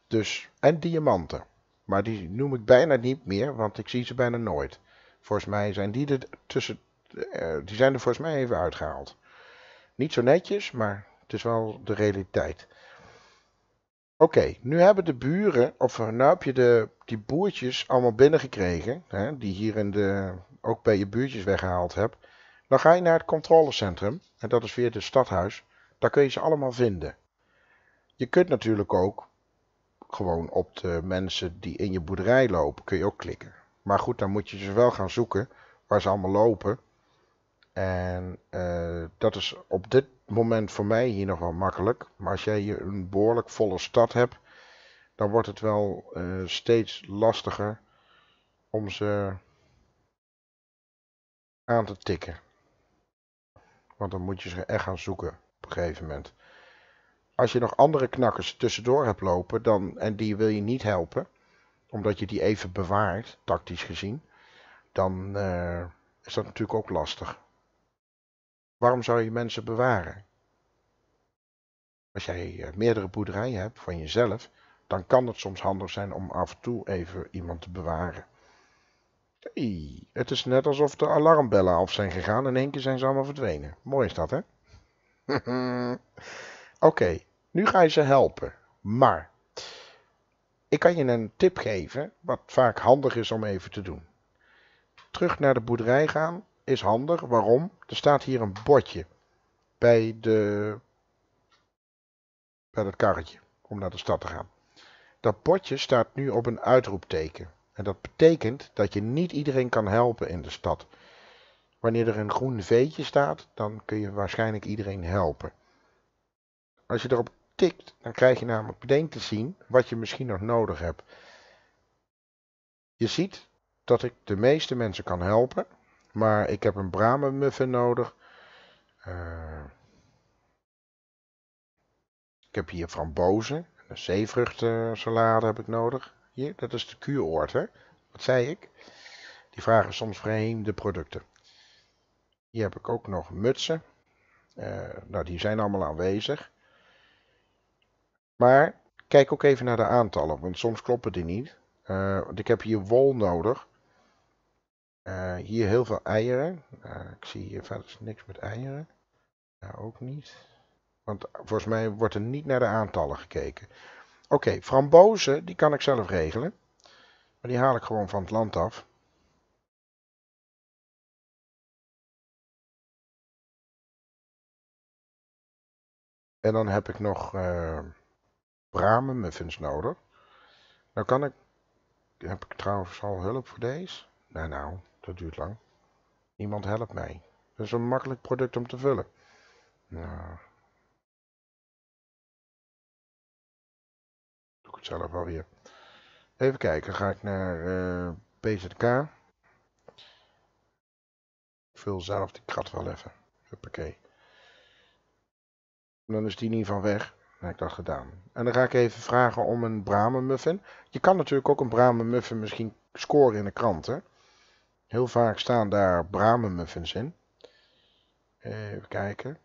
Dus, en diamanten. Maar die noem ik bijna niet meer, want ik zie ze bijna nooit. Volgens mij zijn die er tussen. Eh, die zijn er volgens mij even uitgehaald. Niet zo netjes, maar het is wel de realiteit. Oké, nu hebben de buren, of eh, nu heb je de, die boertjes allemaal binnengekregen, hè, die hier in de, ook bij je buurtjes weggehaald hebt. Dan ga je naar het controlecentrum, en dat is weer het stadhuis. Daar kun je ze allemaal vinden. Je kunt natuurlijk ook gewoon op de mensen die in je boerderij lopen, kun je ook klikken. Maar goed, dan moet je ze wel gaan zoeken waar ze allemaal lopen. En eh, dat is op dit moment voor mij hier nog wel makkelijk. Maar als jij hier een behoorlijk volle stad hebt, dan wordt het wel eh, steeds lastiger om ze aan te tikken. Want dan moet je ze echt gaan zoeken op een gegeven moment als je nog andere knakkers tussendoor hebt lopen dan, en die wil je niet helpen, omdat je die even bewaart, tactisch gezien, dan eh, is dat natuurlijk ook lastig. Waarom zou je mensen bewaren? Als jij eh, meerdere boerderijen hebt van jezelf, dan kan het soms handig zijn om af en toe even iemand te bewaren. Hey, het is net alsof de alarmbellen af zijn gegaan en in één keer zijn ze allemaal verdwenen. Mooi is dat, hè? Oké, nu ga je ze helpen. Maar ik kan je een tip geven, wat vaak handig is om even te doen. Terug naar de boerderij gaan is handig. Waarom? Er staat hier een bordje bij, de, bij dat karretje om naar de stad te gaan. Dat bordje staat nu op een uitroepteken. En dat betekent dat je niet iedereen kan helpen in de stad. Wanneer er een groen veetje staat, dan kun je waarschijnlijk iedereen helpen. Als je erop tikt, dan krijg je namelijk meteen te zien wat je misschien nog nodig hebt. Je ziet dat ik de meeste mensen kan helpen, maar ik heb een bramenmuffin nodig. Eh, ik heb hier frambozen, een zeevruchtensalade heb ik nodig. Hier, dat is de kuuroord, hè? Wat zei ik? Die vragen soms vreemde producten. Hier heb ik ook nog mutsen. Eh, nou, die zijn allemaal aanwezig. Maar kijk ook even naar de aantallen, want soms kloppen die niet. Uh, want ik heb hier wol nodig. Eh, hier heel veel eieren. Nou, ik zie hier verder niks met eieren. Ja ook niet. Want volgens mij wordt er niet naar de aantallen gekeken. Oké, frambozen, die kan ik zelf regelen. Maar die haal ik gewoon van het land af. En dan heb ik nog... Eh, muffins nodig. Nou kan ik... Heb ik trouwens al hulp voor deze? Nou nou, dat duurt lang. Iemand helpt mij. Dat is een makkelijk product om te vullen. Nou... Doe ik het zelf alweer. Even kijken, ga ik naar uh, eh, PZK. Ik vul zelf die krat wel even. Huppakee. dan is die niet van weg heb ik dat gedaan. En dan ga ik even vragen om een bramenmuffin. muffin. Je kan natuurlijk ook een bramenmuffin muffin misschien scoren in de krant. Hè? Heel vaak staan daar bramenmuffins muffins in. Even kijken.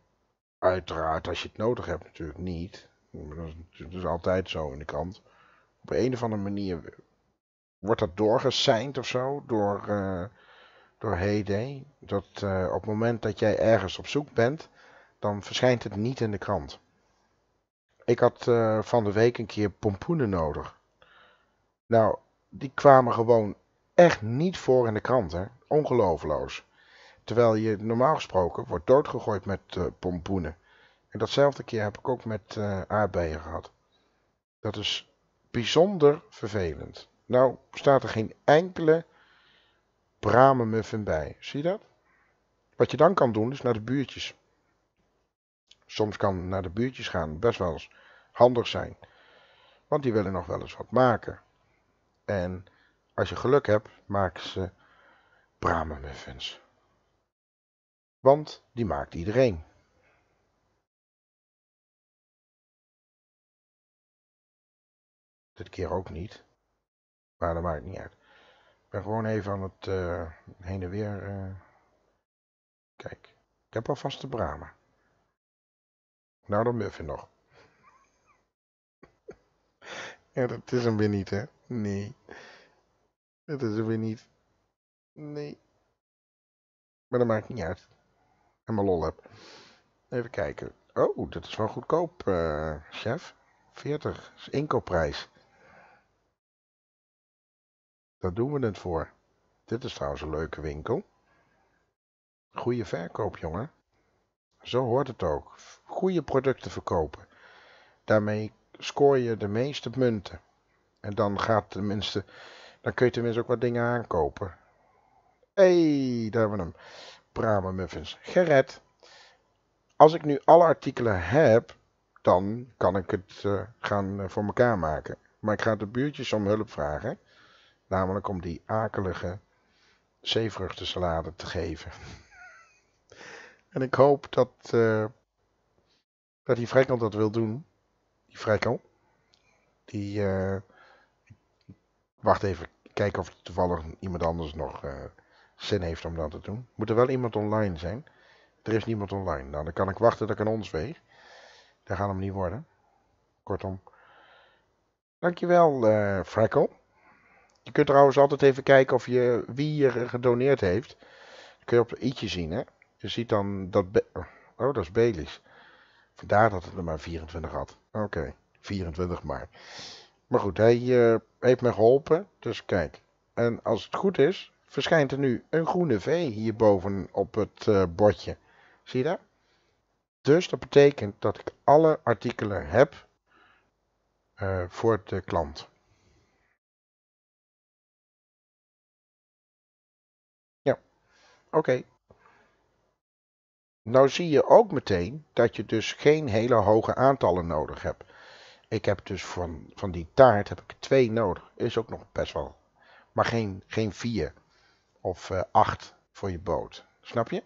Uiteraard, als je het nodig hebt, natuurlijk niet. Dat is, dat altijd zo in de krant. Op een of andere manier wordt dat doorgeseind of zo door, uh, door Heyday. Dat eh, op het moment dat jij ergens op zoek bent, dan verschijnt het niet in de krant. Ik had eh, van de week een keer pompoenen nodig. Nou, die kwamen gewoon echt niet voor in de krant, hè. Ongeloofloos. Terwijl je normaal gesproken wordt doodgegooid met eh, pompoenen. En datzelfde keer heb ik ook met eh, aardbeien gehad. Dat is bijzonder vervelend. Nou staat er geen enkele bramenmuffin bij. Zie je dat? Wat je dan kan doen is naar de buurtjes. Soms kan naar de buurtjes gaan best wel eens handig zijn. Want die willen nog wel eens wat maken. En als je geluk hebt, maken ze bramenmuffins. Want die maakt iedereen. Dit keer ook niet. Maar dat maakt niet uit. Ik ben gewoon even aan het eh, heen en weer. Eh, Kijk, ik heb alvast de bramen. Nou, dan je nog. ja, dat is hem weer niet, hè? Nee. Dat is hem weer niet. Nee. Maar dat maakt niet uit. En mijn lol heb. Even kijken. Oh, dat is wel goedkoop, eh, chef. 40 is inkoopprijs. Daar doen we het voor. Dit is trouwens een leuke winkel. Goeie verkoop, jongen. Zo hoort het ook. Goede producten verkopen. Daarmee scoor je de meeste munten. En dan gaat tenminste, dan kun je tenminste ook wat dingen aankopen. hey, daar hebben we hem. Brahma Muffins. Gered. Als ik nu alle artikelen heb, dan kan ik het eh, gaan eh, voor elkaar maken. Maar ik ga de buurtjes om hulp vragen. Namelijk om die akelige zeevruchtensalade te geven. En ik hoop dat, uh, dat die Vrijkant dat wil doen. Die Vrijkant. Die. Eh, wacht even, kijken of toevallig iemand anders nog eh, zin heeft om dat te doen. Moet er wel iemand online zijn? Er is niemand online. Nou, dan kan ik wachten dat ik een ons weeg. Daar gaan hem niet worden. Kortom. Dankjewel, uh, Je kunt trouwens altijd even kijken of je, wie je gedoneerd heeft. Dat kun je op het i'tje zien, hè. Je ziet dan dat... oh, dat is Belis. Vandaar dat het er maar 24 had. Oké, 24 maar. Maar goed, hij eh, heeft me geholpen. Dus kijk. En als het goed is, verschijnt er nu een groene V hierboven op het eh, bordje. Zie je dat? Dus dat betekent dat ik alle artikelen heb eh, voor de klant. Ja, oké. Nou zie je ook meteen dat je dus geen hele hoge aantallen nodig hebt. Ik heb dus van, van die taart heb ik twee nodig. Is ook nog best wel. Maar geen, geen vier of uh, acht voor je boot. Snap je?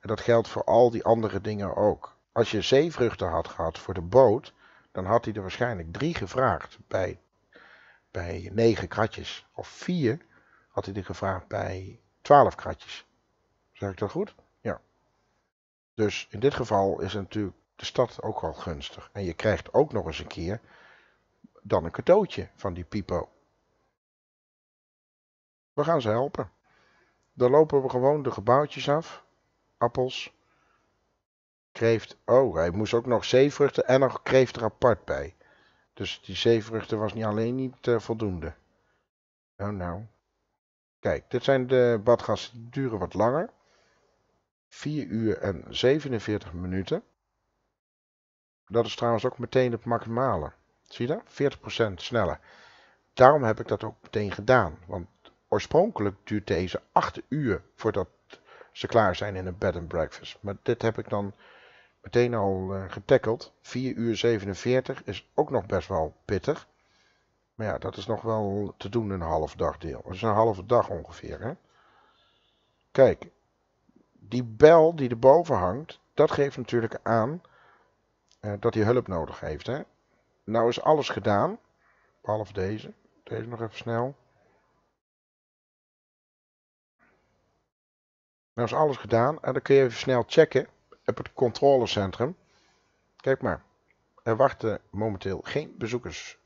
En dat geldt voor al die andere dingen ook. Als je zeevruchten had gehad voor de boot, dan had hij er waarschijnlijk drie gevraagd bij, bij negen kratjes. Of vier had hij er gevraagd bij twaalf kratjes. Zeg ik dat goed? Dus in dit geval is natuurlijk de stad ook al gunstig. En je krijgt ook nog eens een keer dan een cadeautje van die Pipo. We gaan ze helpen. Dan lopen we gewoon de gebouwtjes af. Appels. Kreeft. Oh, hij moest ook nog zeevruchten en nog kreeft er apart bij. Dus die zeevruchten was niet alleen niet eh, voldoende. Oh nou. Kijk, dit zijn de badgassen. Die duren wat langer. 4 uur en 47 minuten. Dat is trouwens ook meteen het maximale. Zie je dat? 40% sneller. Daarom heb ik dat ook meteen gedaan. Want oorspronkelijk duurt deze 8 uur voordat ze klaar zijn in een bed and breakfast. Maar dit heb ik dan meteen al uh, eh, getackled. 4 uur 47 is ook nog best wel pittig. Maar ja, dat is nog wel te doen een half deel. Dat is een halve dag ongeveer. Hè? Kijk, die bel die erboven hangt, dat geeft natuurlijk aan eh, dat hij hulp nodig heeft. Hè? Nou is alles gedaan, behalve deze. Deze nog even snel. Nou is alles gedaan en dan kun je even snel checken op het controlecentrum. Kijk maar, er wachten momenteel geen bezoekers.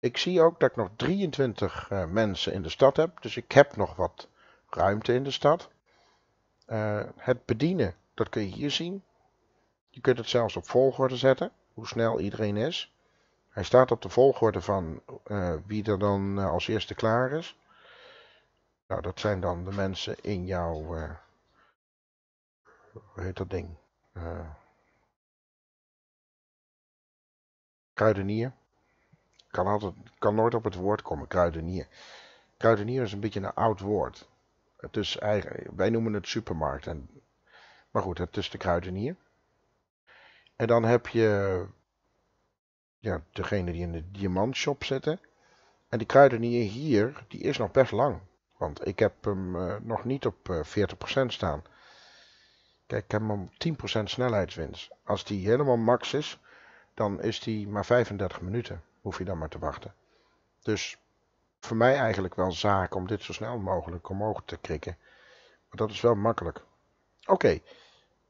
Ik zie ook dat ik nog 23 eh, mensen in de stad heb, dus ik heb nog wat ruimte in de stad. Eh, het bedienen, dat kun je hier zien. Je kunt het zelfs op volgorde zetten, hoe snel iedereen is. Hij staat op de volgorde van eh, wie er dan eh, als eerste klaar is. Nou, dat zijn dan de mensen in jouw, hoe heet dat ding? kruidenier. Kan, kan nooit op het woord komen, kruidenier. Kruidenier is een beetje een oud woord. Het is eigenlijk. wij noemen het supermarkt. En, maar goed, het is de kruidenier. En dan heb je ja, degene die in de diamantshop zitten. En die kruidenier hier, die is nog best lang. Want ik heb hem eh, nog niet op 40% eh, staan. Kijk, ik heb hem op 10% snelheidswinst. Als die helemaal max is, dan is die maar 35 minuten. Hoef je dan maar te wachten. Dus voor mij eigenlijk wel zaak om dit zo snel mogelijk omhoog te krikken. Maar dat is wel makkelijk. Oké,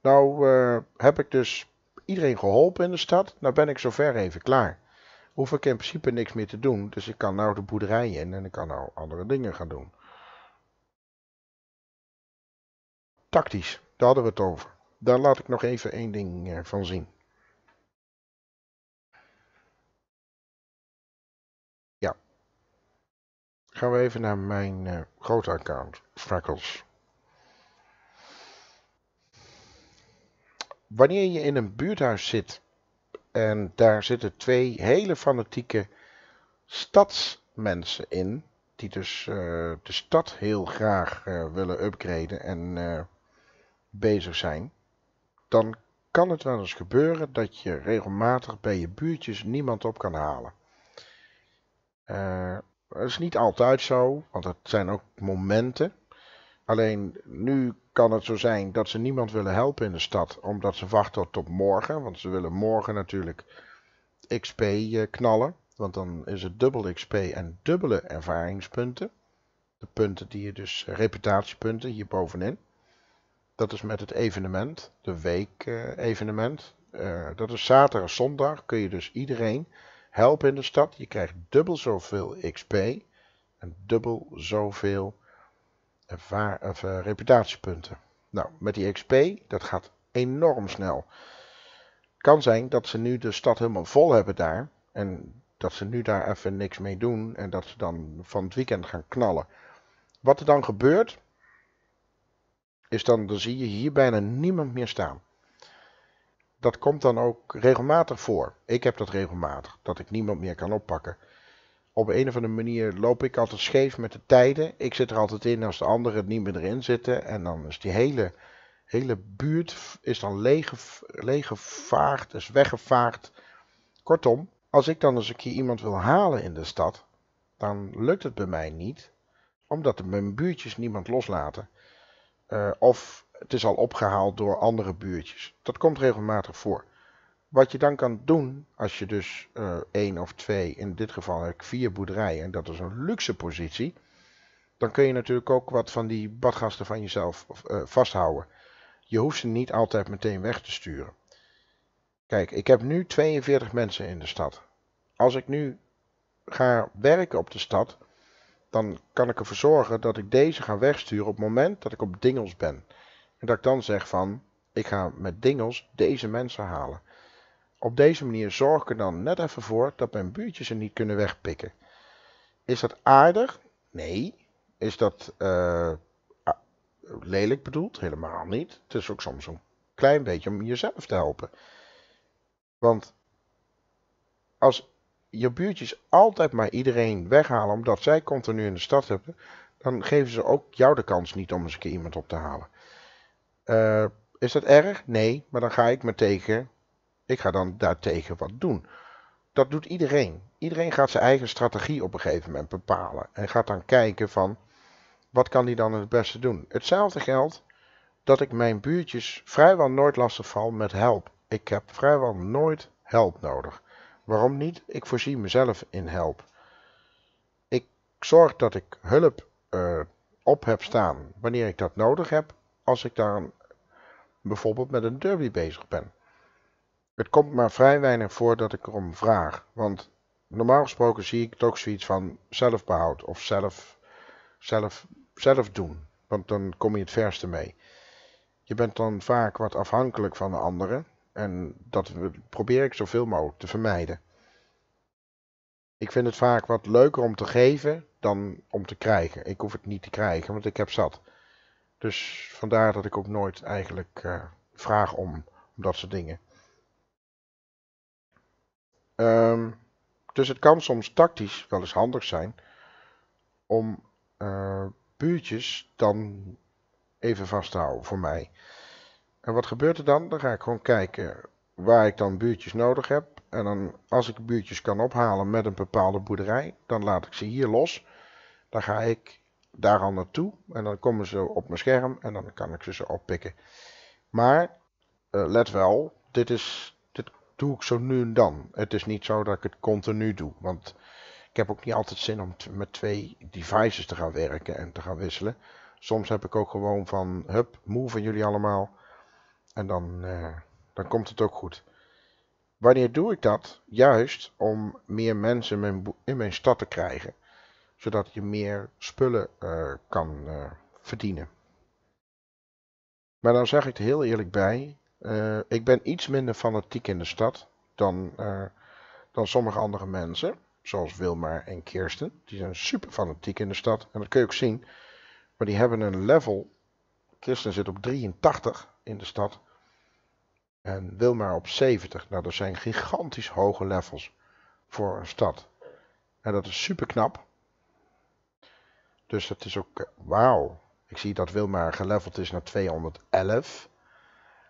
nou eh, heb ik dus iedereen geholpen in de stad. Nou ben ik zover even klaar. Hoef ik in principe niks meer te doen. Dus ik kan nou de boerderij in en ik kan nou andere dingen gaan doen. Tactisch, daar hadden we het over. Daar laat ik nog even één ding eh, van zien. Gaan we even naar mijn uh, grote account, Freckles. Wanneer je in een buurthuis zit en daar zitten twee hele fanatieke stadsmensen in, die dus eh, de stad heel graag eh, willen upgraden en bezig zijn, dan kan het wel eens gebeuren dat je regelmatig bij je buurtjes niemand op kan halen. Eh. Dat is niet altijd zo, want het zijn ook momenten. Alleen nu kan het zo zijn dat ze niemand willen helpen in de stad, omdat ze wachten tot morgen. Want ze willen morgen natuurlijk XP eh, knallen. Want dan is het dubbel XP en dubbele ervaringspunten. De punten die je dus, eh, reputatiepunten hier bovenin. Dat is met het evenement, de week eh, evenement. dat is zaterdag, zondag. Kun je dus iedereen helpen in de stad. Je krijgt dubbel zoveel XP en dubbel zoveel ervaar, eh, of, eh, reputatiepunten. Nou, met die XP, dat gaat enorm snel. Kan zijn dat ze nu de stad helemaal vol hebben daar. En dat ze nu daar even niks mee doen. En dat ze dan van het weekend gaan knallen. Wat er dan gebeurt, is dan, dan zie je hier bijna niemand meer staan dat komt dan ook regelmatig voor. Ik heb dat regelmatig, dat ik niemand meer kan oppakken. Op een of andere manier loop ik altijd scheef met de tijden. Ik zit er altijd in als de anderen niet meer erin zitten. En dan is die hele, hele buurt is dan lege, legevaagd, is weggevaagd. Kortom, als ik dan eens een keer iemand wil halen in de stad, dan lukt het bij mij niet. Omdat mijn buurtjes niemand loslaten. Eh, of het is al opgehaald door andere buurtjes. Dat komt regelmatig voor. Wat je dan kan doen, als je dus uh, één of twee, in dit geval heb ik vier boerderijen, en dat is een luxe positie, dan kun je natuurlijk ook wat van die badgasten van jezelf eh, vasthouden. Je hoeft ze niet altijd meteen weg te sturen. Kijk, ik heb nu 42 mensen in de stad. Als ik nu ga werken op de stad, dan kan ik ervoor zorgen dat ik deze ga wegsturen op het moment dat ik op Dingels ben. En dat ik dan zeg van, ik ga met dingels deze mensen halen. Op deze manier zorg ik er dan net even voor dat mijn buurtjes er niet kunnen wegpikken. Is dat aardig? Nee. Is dat eh, lelijk bedoeld? Helemaal niet. Het is ook soms een klein beetje om jezelf te helpen. Want als je buurtjes altijd maar iedereen weghalen omdat zij continu in de stad hebben, dan geven ze ook jou de kans niet om eens een keer iemand op te halen. Eh, is dat erg? Nee, maar dan ga ik me tegen. Ik ga dan daartegen wat doen. Dat doet iedereen. Iedereen gaat zijn eigen strategie op een gegeven moment bepalen. En gaat dan kijken van wat kan die dan het beste doen. Hetzelfde geldt dat ik mijn buurtjes vrijwel nooit lastig val met help. Ik heb vrijwel nooit help nodig. Waarom niet? Ik voorzie mezelf in help. Ik zorg dat ik hulp eh, op heb staan wanneer ik dat nodig heb. Als ik daar bijvoorbeeld met een derby bezig ben. Het komt maar vrij weinig voor dat ik erom vraag, want normaal gesproken zie ik het ook zoiets van zelfbehoud of zelf, zelf, zelf doen, want dan kom je het verste mee. Je bent dan vaak wat afhankelijk van de anderen en dat probeer ik zoveel mogelijk te vermijden. Ik vind het vaak wat leuker om te geven dan om te krijgen. Ik hoef het niet te krijgen, want ik heb zat. Dus vandaar dat ik ook nooit eigenlijk eh, vraag om, dat soort dingen. Ehm, dus het kan soms tactisch wel eens handig zijn om buurtjes eh, dan even vast te houden voor mij. En wat gebeurt er dan? Dan ga ik gewoon kijken waar ik dan buurtjes nodig heb. En dan, als ik buurtjes kan ophalen met een bepaalde boerderij, dan laat ik ze hier los. Dan ga ik daar al naartoe. En dan komen ze op mijn scherm en dan kan ik ze zo oppikken. Maar eh, let wel, dit, is, dit doe ik zo nu en dan. Het is niet zo dat ik het continu doe. Want ik heb ook niet altijd zin om met twee devices te gaan werken en te gaan wisselen. Soms heb ik ook gewoon van, hup, moe van jullie allemaal. En dan, eh, dan komt het ook goed. Wanneer doe ik dat? Juist om meer mensen in mijn, in mijn stad te krijgen zodat je meer spullen eh, kan eh, verdienen. Maar dan zeg ik er heel eerlijk bij, eh, ik ben iets minder fanatiek in de stad dan, dan sommige andere mensen, zoals Wilma en Kirsten. Die zijn super fanatiek in de stad en dat kun je ook zien. Maar die hebben een level, Kirsten zit op 83 in de stad en Wilma op 70. Nou, dat zijn gigantisch hoge levels voor een stad. En dat is super knap. Dus dat is ook, eh, wauw. Ik zie dat Wilma geleveld is naar 211.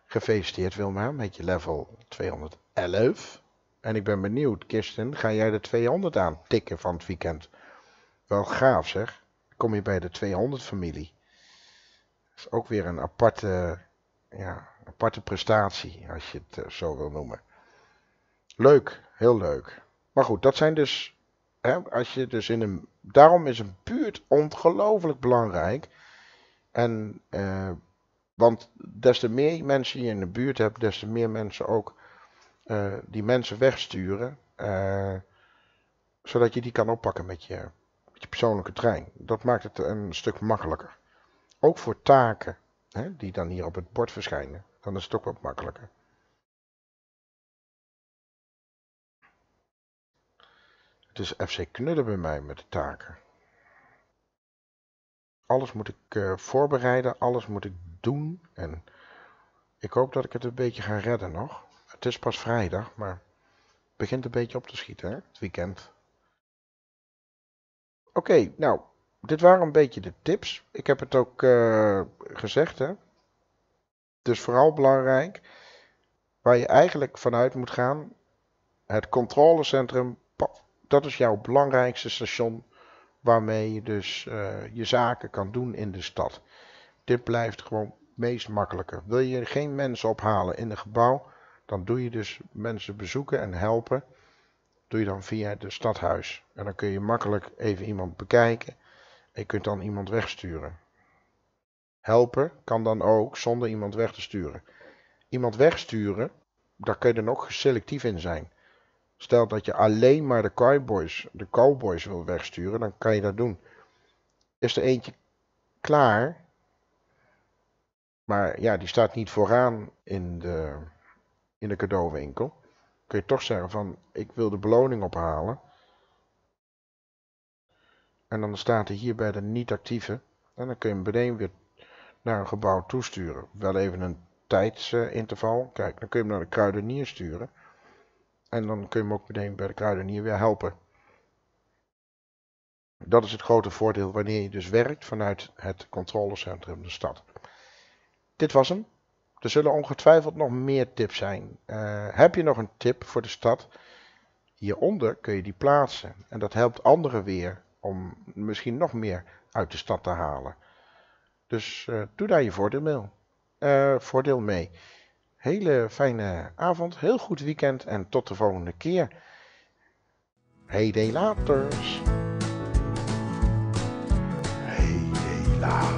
Gefeliciteerd Wilma met je level 211. En ik ben benieuwd, Kirsten, ga jij de 200 aan tikken van het weekend? Wel gaaf zeg. Kom je bij de 200 familie. Dat is ook weer een aparte, ja, aparte prestatie, als je het eh, zo wil noemen. Leuk, heel leuk. Maar goed, dat zijn dus, hè, als je dus in een daarom is een buurt ongelooflijk belangrijk. En, eh, want des te meer mensen je in de buurt hebt, des te meer mensen ook eh, die mensen wegsturen. Eh, zodat je die kan oppakken met je, met je, persoonlijke trein. Dat maakt het een stuk makkelijker. Ook voor taken hè, die dan hier op het bord verschijnen. Dan is het ook wat makkelijker. Dus FC knudden bij mij met de taken. Alles moet ik eh, voorbereiden, alles moet ik doen. En ik hoop dat ik het een beetje ga redden nog. Het is pas vrijdag, maar het begint een beetje op te schieten, hè? het weekend. Oké, nou, dit waren een beetje de tips. Ik heb het ook eh, gezegd, hè. Dus vooral belangrijk, waar je eigenlijk vanuit moet gaan, het controlecentrum dat is jouw belangrijkste station waarmee je dus eh, je zaken kan doen in de stad. Dit blijft gewoon het meest makkelijke. Wil je geen mensen ophalen in een gebouw, dan doe je dus mensen bezoeken en helpen. Doe je dan via het stadhuis. En dan kun je makkelijk even iemand bekijken. En je kunt dan iemand wegsturen. Helpen kan dan ook zonder iemand weg te sturen. Iemand wegsturen, daar kun je dan ook selectief in zijn. Stel dat je alleen maar de Cowboys, de Cowboys wil wegsturen, dan kan je dat doen. Is er eentje klaar? Maar ja, die staat niet vooraan in de, in de cadeauwinkel. Kun je toch zeggen van, ik wil de beloning ophalen. En dan staat hij hier bij de niet-actieve. En dan kun je hem meteen weer naar een gebouw toesturen. Wel even een tijdsinterval. Eh, Kijk, dan kun je hem naar de kruidenier sturen. En dan kun je hem ook meteen bij de hier weer helpen. Dat is het grote voordeel wanneer je dus werkt vanuit het controlecentrum de stad. Dit was hem. Er zullen ongetwijfeld nog meer tips zijn. Eh, heb je nog een tip voor de stad? Hieronder kun je die plaatsen. En dat helpt anderen weer om misschien nog meer uit de stad te halen. Dus eh, doe daar je voordeel mee. Eh, voordeel mee. Hele fijne avond, heel goed weekend en tot de volgende keer. Hey, day later, Hey, day laters.